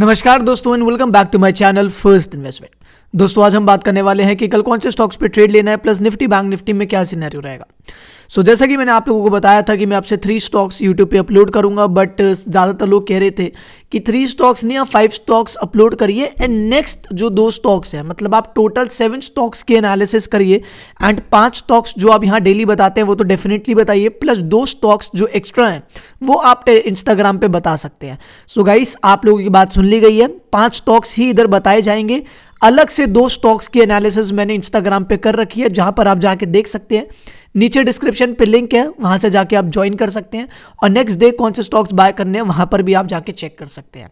नमस्कार दोस्तों and welcome back to my channel first investment दोस्तों आज हम बात करने वाले हैं कि कल कौन से स्टॉक्स पे ट्रेड लेना है प्लस निफ्टी बैंक निफ्टी में क्या सिनेरियो रहेगा सो so, जैसा कि मैंने आप लोगों को बताया था कि मैं आपसे थ्री स्टॉक्स यूट्यूब पे अपलोड करूंगा बट uh, ज़्यादातर लोग कह रहे थे कि थ्री स्टॉक्स नहीं आप फाइव स्टॉक्स अपलोड करिए एंड नेक्स्ट जो दो स्टॉक्स हैं मतलब आप टोटल सेवन स्टॉक्स के एनालिसिस करिए एंड पांच स्टॉक्स जो आप यहाँ डेली बताते हैं वो तो डेफिनेटली बताइए प्लस दो स्टॉक्स जो एक्स्ट्रा हैं वो आप इंस्टाग्राम पर बता सकते हैं सो so, गाइस आप लोगों की बात सुन ली गई है पाँच स्टॉक्स ही इधर बताए जाएंगे अलग से दो स्टॉक्स की एनालिसिस मैंने इंस्टाग्राम पे कर रखी है जहां पर आप जाके देख सकते हैं नीचे डिस्क्रिप्शन पे लिंक है वहां से जाके आप ज्वाइन कर सकते हैं और नेक्स्ट डे कौन से स्टॉक्स बाय करने हैं वहां पर भी आप जाके चेक कर सकते हैं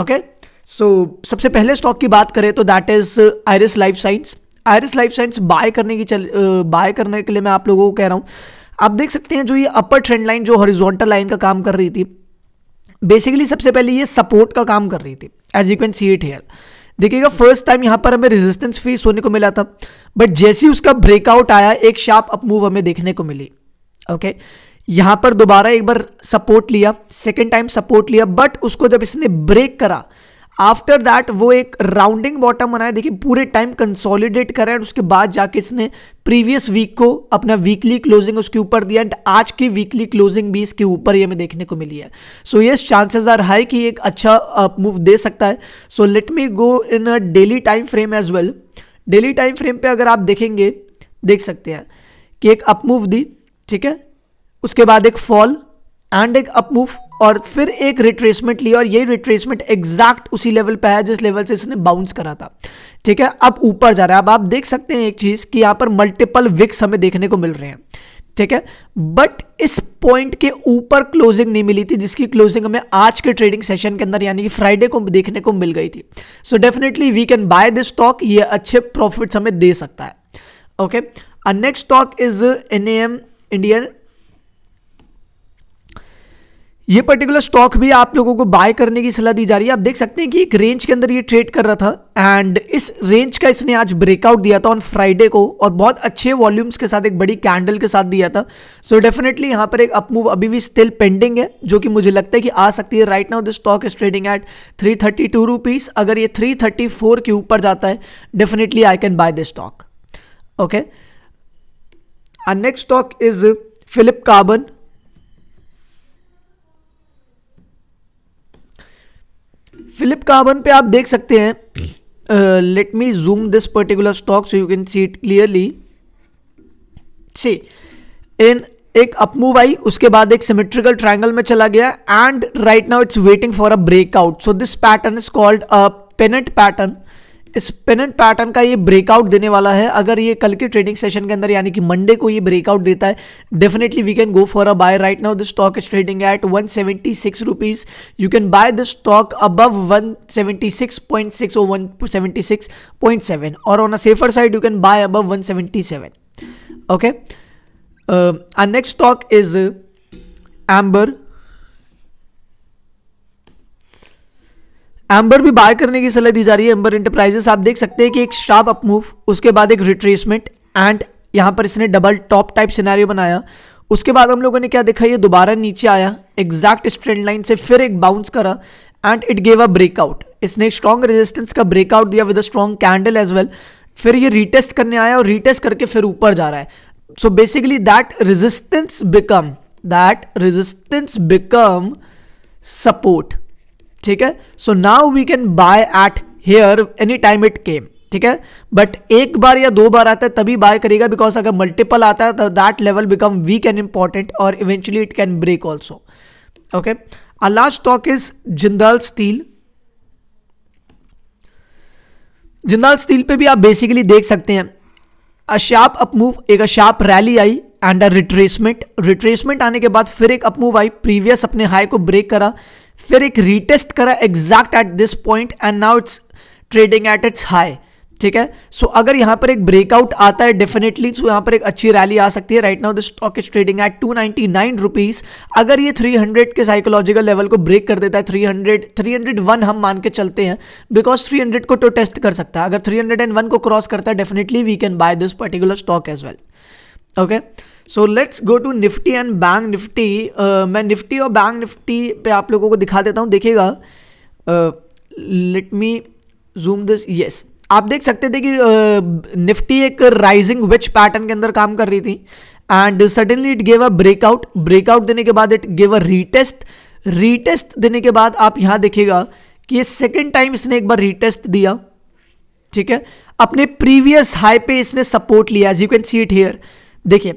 ओके okay? सो so, सबसे पहले स्टॉक की बात करें तो that is Iris life science Iris life science buy करने की चल बाय करने के लिए मैं आप लोगों को कह रहा हूँ आप देख सकते हैं जो ये अपर ट्रेंड लाइन जो हॉरिजॉन्टल लाइन का काम कर रही थी बेसिकली सबसे पहले ये सपोर्ट का काम कर रही थी as you can see it here देखिएगा फर्स्ट टाइम यहाँ पर हमें रेजिस्टेंस फेस होने को मिला था बट जैसे ही उसका ब्रेकआउट आया एक शार्प अप मूव हमें देखने को मिली ओके okay? यहाँ पर दोबारा एक बार सपोर्ट लिया सेकेंड टाइम सपोर्ट लिया बट उसको जब इसने ब्रेक करा आफ्टर दैट वो एक राउंडिंग बॉटम बनाए देखिए पूरे टाइम कंसोलिडेट करा और उसके बाद जाके इसने प्रीवियस वीक को अपना वीकली क्लोजिंग उसके ऊपर दिया एंड आज की वीकली क्लोजिंग भी इसके ऊपर ही हमें देखने को मिली है so yes chances are high कि एक अच्छा मूव दे सकता है so let me go in a daily time frame as well daily time frame पे अगर आप देखेंगे देख सकते हैं कि एक अपमूव दी ठीक है उसके बाद एक फॉल एंड एक अपमूव और फिर एक रिट्रेसमेंट लिया और ये रिट्रेसमेंट एग्जैक्ट उसी लेवल पे है जिस लेवल से इसने बाउंस करा था ठीक है अब ऊपर जा रहा है अब आप देख सकते हैं एक चीज़ कि यहाँ पर मल्टीपल विक्स हमें देखने को मिल रहे हैं ठीक है बट इस पॉइंट के ऊपर क्लोजिंग नहीं मिली थी जिसकी क्लोजिंग हमें आज के ट्रेडिंग सेशन के अंदर यानी कि फ्राइडे को देखने को मिल गई थी so definitely we can buy this stock ये अच्छे प्रॉफिट्स हमें दे सकता है okay next stock is N M Indian ये पर्टिकुलर स्टॉक भी आप लोगों को बाय करने की सलाह दी जा रही है आप देख सकते हैं कि एक रेंज के अंदर ये ट्रेड कर रहा था एंड इस रेंज का इसने आज ब्रेकआउट दिया था ऑन फ्राइडे को और बहुत अच्छे वॉल्यूम्स के साथ एक बड़ी कैंडल के साथ दिया था सो so डेफिनेटली यहाँ पर एक अपमूव अभी भी स्टिल पेंडिंग है जो कि मुझे लगता है कि आ सकती है right now this stock is trading at three thirty two rupees अगर ये थ्री थर्टी फोर के ऊपर जाता है definitely I can buy this stock okay next stock is Philip Carbon Philip Carbon पे आप देख सकते हैं let me zoom this particular stock so you can see it clearly see in एक अपमूव आई उसके बाद एक सिमेट्रिकल ट्रायंगल में चला गया and right now it's waiting for a breakout so this pattern is called a pennant pattern इस pennant pattern का ये ब्रेकआउट देने वाला है अगर ये कल के ट्रेडिंग सेशन के अंदर यानी कि मंडे को ये ब्रेकआउट देता है definitely we can go for a buy right now the stock is trading at one seventy six rupees you can buy the stock above one seventy six point six और one seventy six point seven और on a safer side you can buy above one seventy seven okay next stock is Amber Amber भी buy करने की सलाह दी जा रही है amber enterprises आप देख सकते हैं कि एक शार्प अप मूव उसके बाद एक रिट्रेसमेंट एंड यहाँ पर इसने डबल टॉप टाइप सिनारी बनाया उसके बाद हम लोगों ने क्या देखा ये दोबारा नीचे आया एग्जैक्ट स्ट्रेंड लाइन से फिर एक बाउंस करा and it gave a breakout इसने एक स्ट्रॉन्ग रेजिस्टेंस का ब्रेकआउट दिया with a strong candle as well फिर ये रीटेस्ट करने आया और रीटेस्ट करके फिर ऊपर जा रहा है so basically that resistance become that resistance become support ठीक है so now we can buy at here any time it came ठीक है बट एक बार या दो बार आता है तभी बाय करेगा बिकॉज अगर मल्टीपल आता है तो that level become weak and important और eventually it can break also okay last stock is Jindal steel Jindal steel पे भी आप बेसिकली देख सकते हैं अ शार्प अपमूव एक शार्प रैली आई एंड अ रिट्रेसमेंट रिट्रेसमेंट आने के बाद फिर एक अपमूव आई प्रीवियस अपने हाई को ब्रेक करा फिर एक रीटेस्ट करा exact at this point and now it's trading at its high ठीक है सो so, अगर यहां पर एक ब्रेकआउट आता है डेफिनेटली सो so यहां पर एक अच्छी रैली आ सकती है right now the stock is trading at two ninety nine rupees अगर ये थ्री हंड्रेड के साइकोलॉजिकल लेवल को ब्रेक कर देता है three hundred three hundred one हम मान के चलते हैं बिकॉज थ्री हंड्रेड को तो टेस्ट कर सकता है अगर थ्री हंड्रेड एंड वन को क्रॉस करता है definitely we can buy this particular stock as well okay so let's go to Nifty and bank Nifty मैं निफ्टी और बैंक निफ्टी पे आप लोगों को दिखा देता हूँ देखिएगा let me zoom this yes आप देख सकते थे कि निफ्टी uh, एक राइजिंग विच पैटर्न के अंदर काम कर रही थी and suddenly it gave a breakout breakout देने के बाद it gave a retest retest देने के बाद आप यहाँ देखिएगा कि ये सेकेंड टाइम इसने एक बार रीटेस्ट दिया ठीक है अपने प्रीवियस हाई पे इसने सपोर्ट लिया as you can see it here देखिए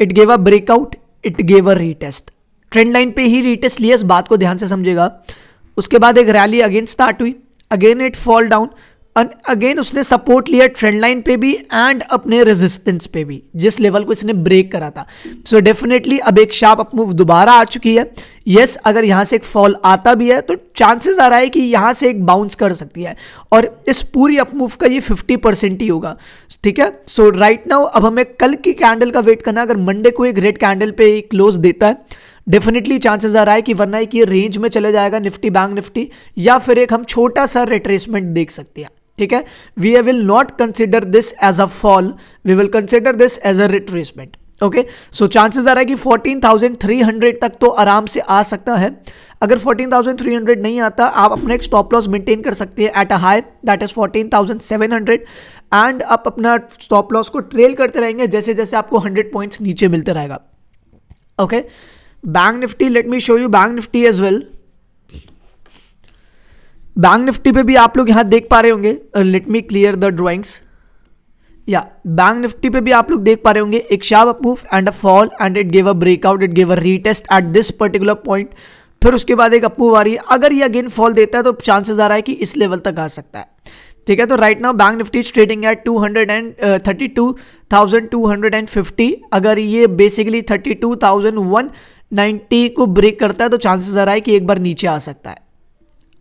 it gave a breakout it gave a retest trend line पे ही रीटेस्ट लिया इस बात को ध्यान से समझेगा उसके बाद एक रैली अगेन स्टार्ट हुई again it fall down again उसने सपोर्ट लिया ट्रेंड लाइन पे भी एंड अपने रेजिस्टेंस पे भी जिस लेवल को इसने ब्रेक करा था सो so डेफिनेटली अब एक शार्प मूव दोबारा आ चुकी है यस yes, अगर यहां से एक फॉल आता भी है तो चांसेस आ रहा है कि यहां से एक बाउंस कर सकती है और इस पूरी अपमूव का ये 50 परसेंट ही होगा ठीक है सो राइट नाउ अब हमें कल की कैंडल का वेट करना अगर मंडे को एक रेड कैंडल पे क्लोज देता है डेफिनेटली चांसेस आ रहा है कि वरना एक ये रेंज में चले जाएगा निफ्टी बैंक निफ्टी या फिर एक हम छोटा सा रिट्रेसमेंट देख सकते हैं ठीक है we will not consider this as a fall we will consider this as a retracement okay so chances आ रहा है कि 14,300 तक तो आराम से आ सकता है अगर 14,300 नहीं आता आप अपना एक स्टॉप लॉस मेंटेन कर सकते हैं at a high that is 14,700 and आप अपना स्टॉप लॉस को ट्रेल करते रहेंगे जैसे जैसे आपको 100 पॉइंट्स नीचे मिलते रहेगा okay bank Nifty let me show you bank Nifty as well bank Nifty पे भी आप लोग यहाँ देख पा रहे होंगे let me clear the drawings या बैंक निफ्टी पे भी आप लोग देख पा रहे होंगे एक sharp move and a fall and it gave a breakout it gave a retest at this particular point फिर उसके बाद एक अपमूव आ रही है अगर ये अगेन फॉल देता है तो चांसेस आ रहा है कि इस लेवल तक आ सकता है ठीक है तो right now bank Nifty trading at two hundred and thirty two thousand two hundred and fifty अगर ये basically thirty two thousand one ninety को ब्रेक करता है तो चांसेस आ रहा है कि एक बार नीचे आ सकता है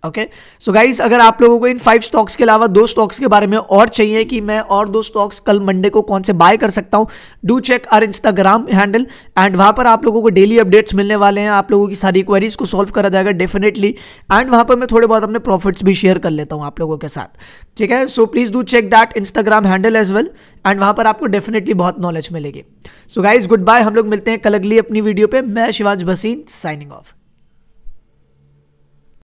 ओके सो गाइस अगर आप लोगों को इन फाइव स्टॉक्स के अलावा दो स्टॉक्स के बारे में और चाहिए कि मैं और दो स्टॉक्स कल मंडे को कौन से बाय कर सकता हूं do check our Instagram handle and वहां पर आप लोगों को डेली अपडेट्स मिलने वाले हैं आप लोगों की सारी क्वेरीज को सॉल्व करा जाएगा डेफिनेटली एंड वहां पर मैं थोड़े बहुत अपने प्रॉफिट्स भी शेयर कर लेता हूँ आप लोगों के साथ ठीक है so please do check that Instagram handle as well and वहां पर आपको डेफिनेटली बहुत नॉलेज मिलेगी सो गाइज गुड बाय हम लोग मिलते हैं कल अगली अपनी वीडियो पर मैं शिवाज भसीन साइनिंग ऑफ